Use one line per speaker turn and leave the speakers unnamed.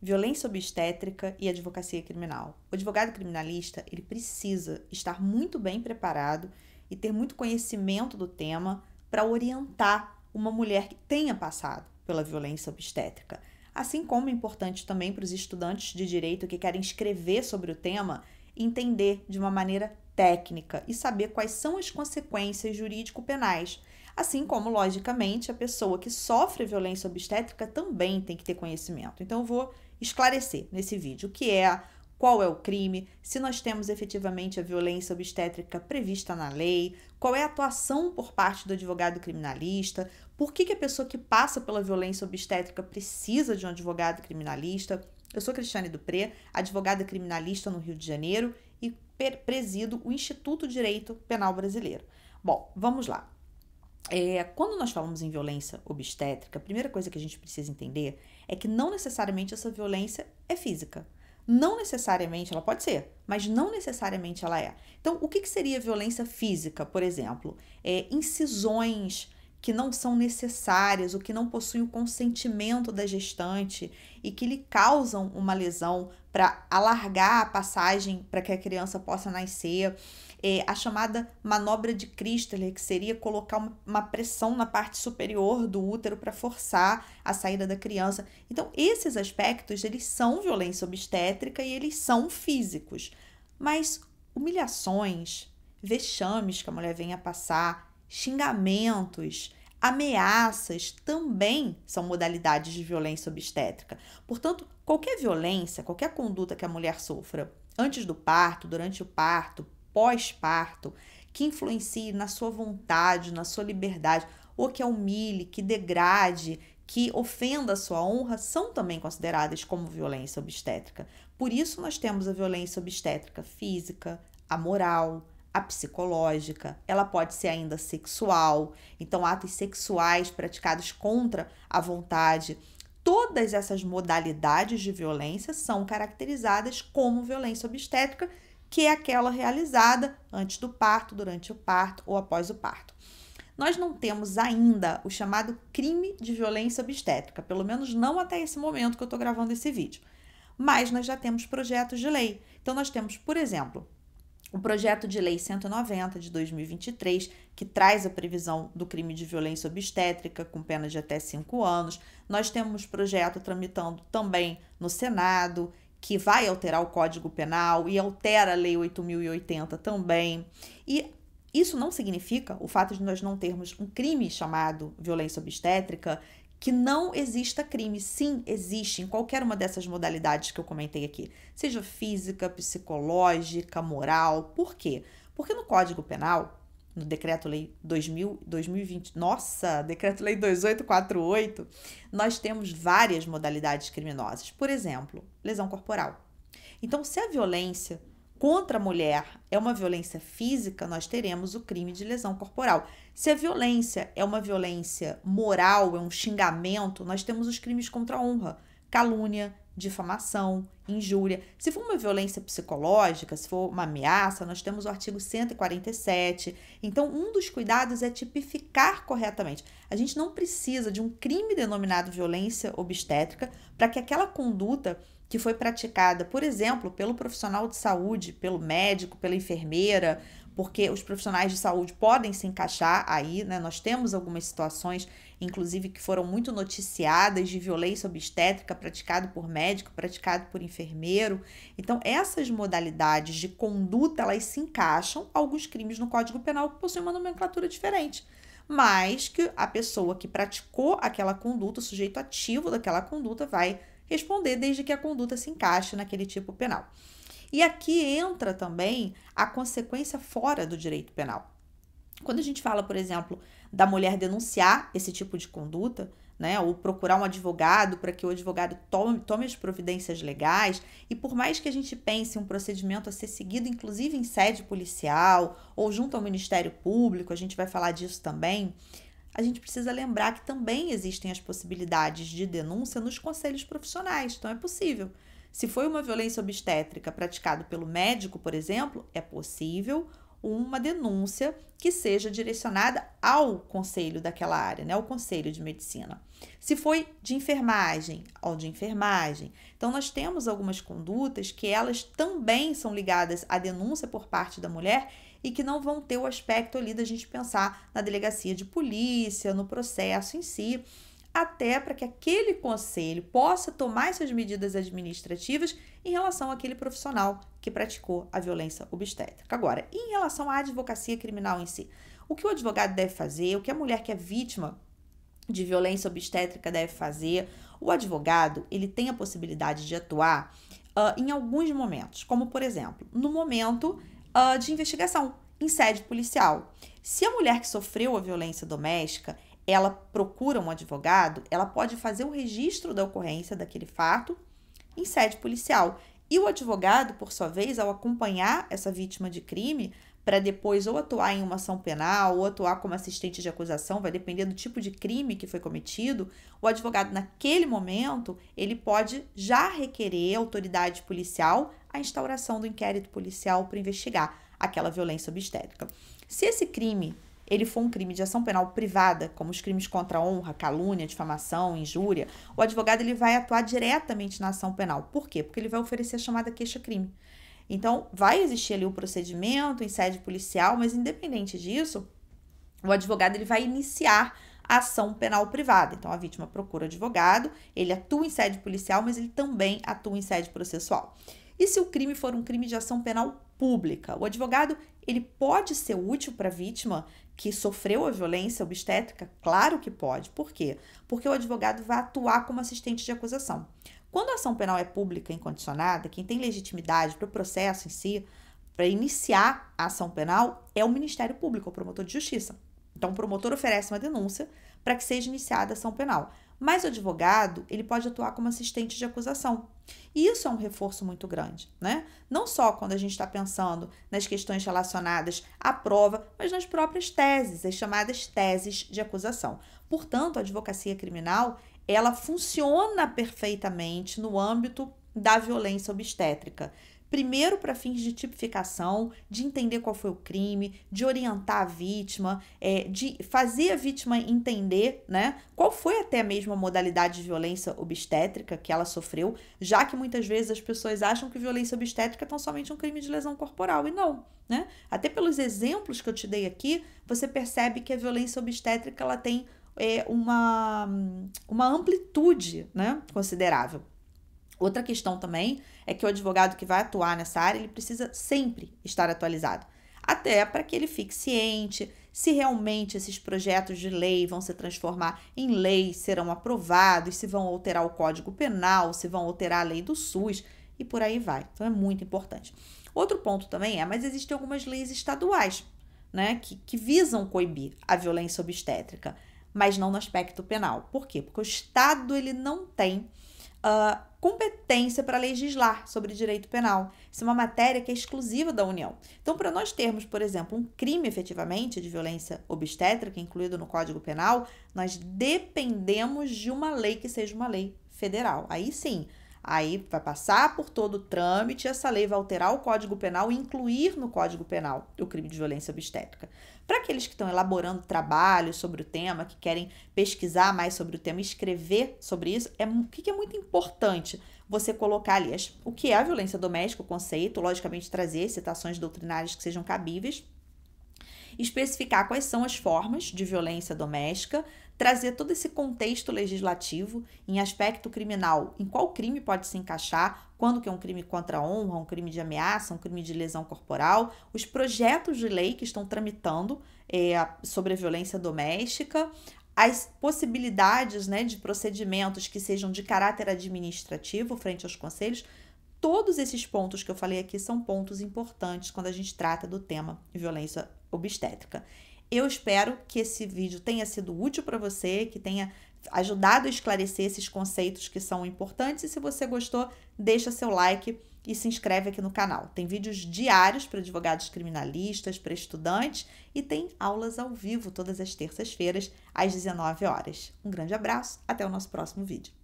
violência obstétrica e advocacia criminal. O advogado criminalista, ele precisa estar muito bem preparado e ter muito conhecimento do tema para orientar uma mulher que tenha passado pela violência obstétrica. Assim como é importante também para os estudantes de direito que querem escrever sobre o tema entender de uma maneira técnica e saber quais são as consequências jurídico-penais. Assim como, logicamente, a pessoa que sofre violência obstétrica também tem que ter conhecimento. Então, eu vou esclarecer nesse vídeo o que é qual é o crime, se nós temos efetivamente a violência obstétrica prevista na lei, qual é a atuação por parte do advogado criminalista, por que, que a pessoa que passa pela violência obstétrica precisa de um advogado criminalista. Eu sou Cristiane Dupré, advogada criminalista no Rio de Janeiro e presido o Instituto Direito Penal Brasileiro. Bom, vamos lá. É, quando nós falamos em violência obstétrica, a primeira coisa que a gente precisa entender é que não necessariamente essa violência é física. Não necessariamente ela pode ser, mas não necessariamente ela é. Então, o que, que seria violência física, por exemplo? É, incisões que não são necessárias ou que não possuem o consentimento da gestante e que lhe causam uma lesão para alargar a passagem para que a criança possa nascer. É, a chamada manobra de Christler, que seria colocar uma, uma pressão na parte superior do útero para forçar a saída da criança. Então, esses aspectos, eles são violência obstétrica e eles são físicos. Mas humilhações, vexames que a mulher venha passar, xingamentos, ameaças também são modalidades de violência obstétrica. Portanto, qualquer violência, qualquer conduta que a mulher sofra antes do parto, durante o parto, pós-parto, que influencie na sua vontade, na sua liberdade, ou que humilhe, que degrade, que ofenda a sua honra são também consideradas como violência obstétrica. Por isso, nós temos a violência obstétrica física, a moral, a psicológica, ela pode ser ainda sexual, então atos sexuais praticados contra a vontade. Todas essas modalidades de violência são caracterizadas como violência obstétrica, que é aquela realizada antes do parto, durante o parto ou após o parto. Nós não temos ainda o chamado crime de violência obstétrica, pelo menos não até esse momento que eu estou gravando esse vídeo. Mas nós já temos projetos de lei. Então, nós temos, por exemplo, o projeto de lei 190 de 2023, que traz a previsão do crime de violência obstétrica com pena de até cinco anos, nós temos projeto tramitando também no Senado, que vai alterar o Código Penal e altera a Lei 8080 também. E isso não significa o fato de nós não termos um crime chamado violência obstétrica que não exista crime. Sim, existe em qualquer uma dessas modalidades que eu comentei aqui, seja física, psicológica, moral. Por quê? Porque no Código Penal, no Decreto-Lei 2000, 2020, nossa, Decreto-Lei 2848, nós temos várias modalidades criminosas. Por exemplo, lesão corporal. Então, se a violência contra a mulher é uma violência física, nós teremos o crime de lesão corporal. Se a violência é uma violência moral, é um xingamento, nós temos os crimes contra a honra, calúnia, difamação, injúria. Se for uma violência psicológica, se for uma ameaça, nós temos o artigo 147. Então, um dos cuidados é tipificar corretamente. A gente não precisa de um crime denominado violência obstétrica para que aquela conduta que foi praticada, por exemplo, pelo profissional de saúde, pelo médico, pela enfermeira, porque os profissionais de saúde podem se encaixar aí, né? Nós temos algumas situações, inclusive, que foram muito noticiadas de violência obstétrica praticada por médico, praticado por enfermeiro. Então, essas modalidades de conduta, elas se encaixam alguns crimes no Código Penal que possuem uma nomenclatura diferente mas que a pessoa que praticou aquela conduta, o sujeito ativo daquela conduta, vai responder desde que a conduta se encaixe naquele tipo penal. E aqui entra também a consequência fora do direito penal. Quando a gente fala, por exemplo, da mulher denunciar esse tipo de conduta, né, ou procurar um advogado para que o advogado tome, tome as providências legais, e por mais que a gente pense um procedimento a ser seguido, inclusive em sede policial ou junto ao Ministério Público, a gente vai falar disso também, a gente precisa lembrar que também existem as possibilidades de denúncia nos conselhos profissionais, então é possível. Se foi uma violência obstétrica praticada pelo médico, por exemplo, é possível uma denúncia que seja direcionada ao conselho daquela área, né, O conselho de medicina. Se foi de enfermagem, ao de enfermagem. Então nós temos algumas condutas que elas também são ligadas à denúncia por parte da mulher e que não vão ter o aspecto ali da gente pensar na delegacia de polícia, no processo em si, até para que aquele conselho possa tomar essas medidas administrativas em relação àquele profissional que praticou a violência obstétrica. Agora, em relação à advocacia criminal em si, o que o advogado deve fazer, o que a mulher que é vítima de violência obstétrica deve fazer, o advogado ele tem a possibilidade de atuar uh, em alguns momentos, como por exemplo, no momento uh, de investigação em sede policial. Se a mulher que sofreu a violência doméstica ela procura um advogado, ela pode fazer o registro da ocorrência daquele fato em sede policial. E o advogado, por sua vez, ao acompanhar essa vítima de crime, para depois ou atuar em uma ação penal ou atuar como assistente de acusação, vai depender do tipo de crime que foi cometido, o advogado naquele momento, ele pode já requerer autoridade policial a instauração do inquérito policial para investigar aquela violência obstétrica. Se esse crime ele for um crime de ação penal privada, como os crimes contra a honra, calúnia, difamação, injúria, o advogado ele vai atuar diretamente na ação penal. Por quê? Porque ele vai oferecer a chamada queixa-crime. Então, vai existir ali o procedimento em sede policial, mas independente disso, o advogado ele vai iniciar a ação penal privada. Então, a vítima procura advogado, ele atua em sede policial, mas ele também atua em sede processual. E se o crime for um crime de ação penal pública, o advogado ele pode ser útil para a vítima que sofreu a violência obstétrica? Claro que pode. Por quê? Porque o advogado vai atuar como assistente de acusação. Quando a ação penal é pública incondicionada, quem tem legitimidade para o processo em si, para iniciar a ação penal, é o Ministério Público, o promotor de justiça. Então, o promotor oferece uma denúncia para que seja iniciada a ação penal. Mas o advogado, ele pode atuar como assistente de acusação. E isso é um reforço muito grande, né? Não só quando a gente está pensando nas questões relacionadas à prova, mas nas próprias teses, as chamadas teses de acusação. Portanto, a advocacia criminal, ela funciona perfeitamente no âmbito da violência obstétrica, Primeiro, para fins de tipificação, de entender qual foi o crime, de orientar a vítima, é, de fazer a vítima entender né, qual foi até mesmo a modalidade de violência obstétrica que ela sofreu, já que muitas vezes as pessoas acham que violência obstétrica é tão somente um crime de lesão corporal, e não. Né? Até pelos exemplos que eu te dei aqui, você percebe que a violência obstétrica ela tem é, uma, uma amplitude né, considerável. Outra questão também é que o advogado que vai atuar nessa área, ele precisa sempre estar atualizado, até para que ele fique ciente se realmente esses projetos de lei vão se transformar em lei, serão aprovados, se vão alterar o Código Penal, se vão alterar a lei do SUS e por aí vai. Então é muito importante. Outro ponto também é, mas existem algumas leis estaduais, né, que, que visam coibir a violência obstétrica, mas não no aspecto penal. Por quê? Porque o Estado ele não tem uh, competência para legislar sobre direito penal. Isso é uma matéria que é exclusiva da União. Então, para nós termos, por exemplo, um crime efetivamente de violência obstétrica incluído no Código Penal, nós dependemos de uma lei que seja uma lei federal. Aí sim, Aí vai passar por todo o trâmite, essa lei vai alterar o Código Penal e incluir no Código Penal o crime de violência obstétrica. Para aqueles que estão elaborando trabalhos sobre o tema, que querem pesquisar mais sobre o tema, escrever sobre isso, é o que é muito importante você colocar ali o que é a violência doméstica, o conceito, logicamente trazer citações doutrinárias que sejam cabíveis especificar quais são as formas de violência doméstica, trazer todo esse contexto legislativo em aspecto criminal, em qual crime pode se encaixar, quando que é um crime contra a honra, um crime de ameaça, um crime de lesão corporal, os projetos de lei que estão tramitando é, sobre a violência doméstica, as possibilidades né, de procedimentos que sejam de caráter administrativo frente aos conselhos. Todos esses pontos que eu falei aqui são pontos importantes quando a gente trata do tema violência obstétrica. Eu espero que esse vídeo tenha sido útil para você, que tenha ajudado a esclarecer esses conceitos que são importantes. E se você gostou, deixa seu like e se inscreve aqui no canal. Tem vídeos diários para advogados criminalistas, para estudantes e tem aulas ao vivo todas as terças-feiras às 19 horas. Um grande abraço, até o nosso próximo vídeo.